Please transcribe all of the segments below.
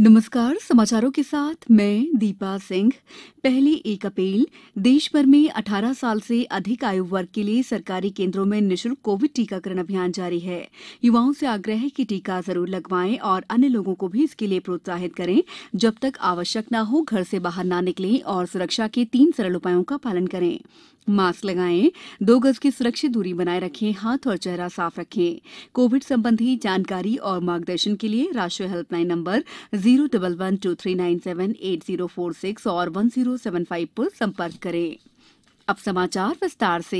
नमस्कार समाचारों के साथ मैं दीपा सिंह पहले एक अपील देश भर में 18 साल से अधिक आयु वर्ग के लिए सरकारी केंद्रों में निशुल्क कोविड टीकाकरण अभियान जारी है युवाओं से आग्रह है कि टीका जरूर लगवाएं और अन्य लोगों को भी इसके लिए प्रोत्साहित करें जब तक आवश्यक न हो घर से बाहर ना निकलें और सुरक्षा के तीन सरल उपायों का पालन करें मास्क लगाएं दो गज की सुरक्षित दूरी बनाए रखें हाथ और चेहरा साफ रखें कोविड संबंधी जानकारी और मार्गदर्शन के लिए राष्ट्रीय helpline number zero double one two three nine seven eight zero four six और वन जीरो सेवन फाइव पर संपर्क करें अब समाचार विस्तार से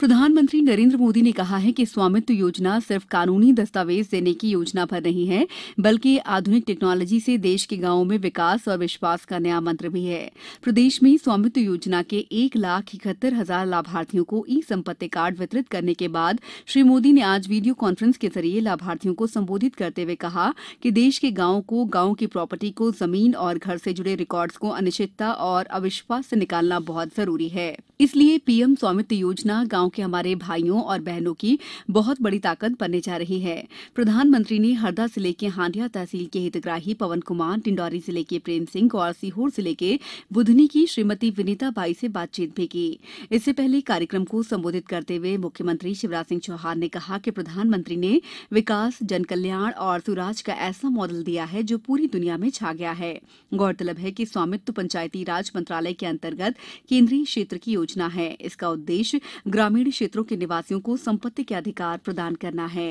प्रधानमंत्री नरेंद्र मोदी ने कहा है कि स्वामित्व योजना सिर्फ कानूनी दस्तावेज देने की योजना भर नहीं है बल्कि आधुनिक टेक्नोलॉजी से देश के गांवों में विकास और विश्वास का नया मंत्र भी है प्रदेश में स्वामित्व योजना के एक लाख इकहत्तर हजार लाभार्थियों को ई संपत्ति कार्ड वितरित करने के बाद श्री मोदी ने आज वीडियो कॉन्फ्रेंस के जरिए लाभार्थियों को संबोधित करते हुए कहा कि देश के गांवों को गांव की प्रॉपर्टी को जमीन और घर से जुड़े रिकॉर्ड्स को अनिश्चितता और अविश्वास से निकालना बहुत जरूरी है इसलिए पीएम स्वामित्व योजना गांव के हमारे भाइयों और बहनों की बहुत बड़ी ताकत बनने जा रही है प्रधानमंत्री ने हरदा जिले के हांडिया तहसील के हितग्राही पवन कुमार डिंडौरी जिले के प्रेम सिंह और सीहोर जिले के बुधनी की श्रीमती विनीता बाई से बातचीत भी की इससे पहले कार्यक्रम को संबोधित करते हुए मुख्यमंत्री शिवराज सिंह चौहान ने कहा कि प्रधानमंत्री ने विकास जनकल्याण और सुराज का ऐसा मॉडल दिया है जो पूरी दुनिया में छा गया है गौरतलब है कि स्वामित्व पंचायती राज मंत्रालय के अंतर्गत केंद्रीय क्षेत्र की योजना योजना है इसका उद्देश्य ग्रामीण क्षेत्रों के निवासियों को संपत्ति के अधिकार प्रदान करना है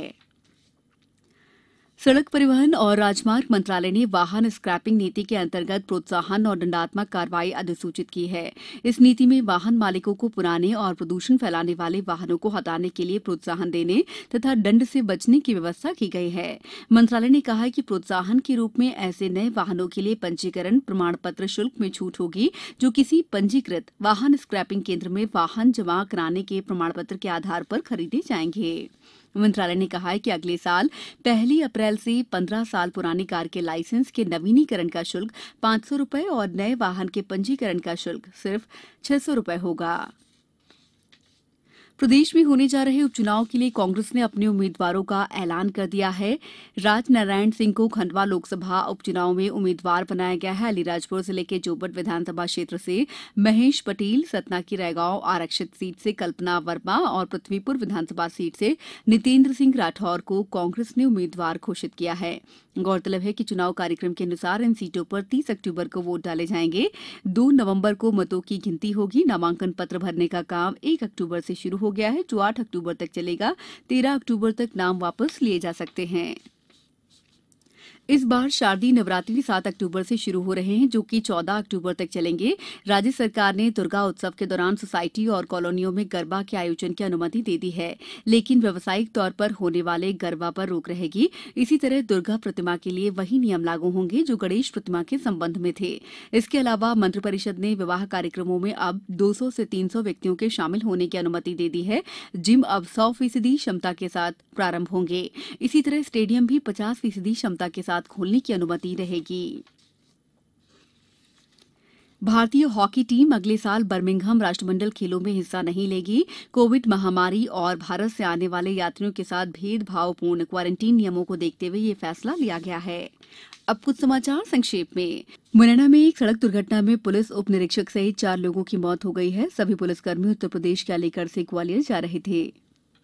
सड़क परिवहन और राजमार्ग मंत्रालय ने वाहन स्क्रैपिंग नीति के अंतर्गत प्रोत्साहन और दंडात्मक कार्रवाई अधिसूचित की है इस नीति में वाहन मालिकों को पुराने और प्रदूषण फैलाने वाले वाहनों को हटाने के लिए प्रोत्साहन देने तथा दंड से बचने की व्यवस्था की गई है मंत्रालय ने कहा है कि प्रोत्साहन के रूप में ऐसे नए वाहनों के लिए पंजीकरण प्रमाण पत्र शुल्क में छूट होगी जो किसी पंजीकृत वाहन स्क्रैपिंग केंद्र में वाहन जमा कराने के प्रमाण पत्र के आधार पर खरीदे जाएंगे मंत्रालय ने कहा है कि अगले साल पहली अप्रैल से पंद्रह साल पुरानी कार के लाइसेंस के नवीनीकरण का शुल्क पांच सौ रुपये और नए वाहन के पंजीकरण का शुल्क सिर्फ छह सौ रुपये होगा प्रदेश में होने जा रहे उपचुनाव के लिए कांग्रेस ने अपने उम्मीदवारों का ऐलान कर दिया है राजनारायण सिंह को खंडवा लोकसभा उपचुनाव में उम्मीदवार बनाया गया है अलीराजपुर जिले के जोबट विधानसभा क्षेत्र से महेश पटेल सतना की रैगांव आरक्षित सीट से कल्पना वर्मा और पृथ्वीपुर विधानसभा सीट से नितेंद्र सिंह राठौर को कांग्रेस ने उम्मीदवार घोषित किया है गौरतलब है कि चुनाव कार्यक्रम के अनुसार इन सीटों पर तीस अक्टूबर को वोट डाले जाएंगे दो नवम्बर को मतों की गिनती होगी नामांकन पत्र भरने का काम एक अक्टूबर से शुरू होगा हो गया है जो आठ अक्टूबर तक चलेगा तेरह अक्टूबर तक नाम वापस लिए जा सकते हैं इस बार शारदीय नवरात्रि सात अक्टूबर से शुरू हो रहे हैं जो कि चौदह अक्टूबर तक चलेंगे राज्य सरकार ने दुर्गा उत्सव के दौरान सोसायटी और कॉलोनियों में गरबा के आयोजन की अनुमति दे दी है लेकिन व्यावसायिक तौर पर होने वाले गरबा पर रोक रहेगी इसी तरह दुर्गा प्रतिमा के लिए वही नियम लागू होंगे जो गणेश प्रतिमा के संबंध में थे इसके अलावा मंत्रिपरिषद परिषद ने विवाह कार्यक्रमों में अब दो से तीन व्यक्तियों के शामिल होने की अनुमति दे दी है जिम अब सौ फीसदी क्षमता के साथ प्रारंभ होंगे इसी तरह स्टेडियम भी पचास फीसदी क्षमता के साथ बाद खोलने की अनुमति रहेगी भारतीय हॉकी टीम अगले साल बर्मिंघम राष्ट्रमंडल खेलों में हिस्सा नहीं लेगी कोविड महामारी और भारत से आने वाले यात्रियों के साथ भेदभावपूर्ण क्वारंटीन नियमों को देखते हुए यह फैसला लिया गया है अब कुछ समाचार संक्षेप में मुरैना में एक सड़क दुर्घटना में पुलिस उप निरीक्षक सहित चार लोगों की मौत हो गई है सभी पुलिसकर्मी उत्तर प्रदेश के अलीगढ़ से ग्वालियर जा रहे थे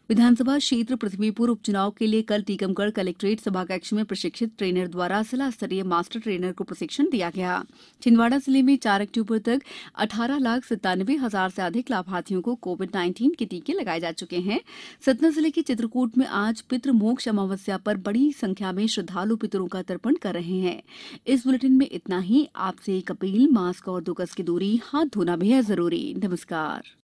विधानसभा क्षेत्र पृथ्वीपुर उपचुनाव के लिए कल टीकमगढ़ कलेक्ट्रेट सभाकक्ष में प्रशिक्षित ट्रेनर द्वारा जिला स्तरीय मास्टर ट्रेनर को प्रशिक्षण दिया गया छिंदवाड़ा जिले में चार अक्टूबर तक अठारह लाख सत्तानवे हजार से अधिक लाभार्थियों को कोविड नाइन्टीन के टीके लगाए जा चुके हैं सतना जिले के चित्रकूट में आज पितृमोक्ष अमावस्या पर बड़ी संख्या में श्रद्धालु पितरों का तर्पण कर रहे हैं इस बुलेटिन में इतना ही आपसे एक अपील मास्क और दो गज की दूरी हाथ धोना भी है जरूरी नमस्कार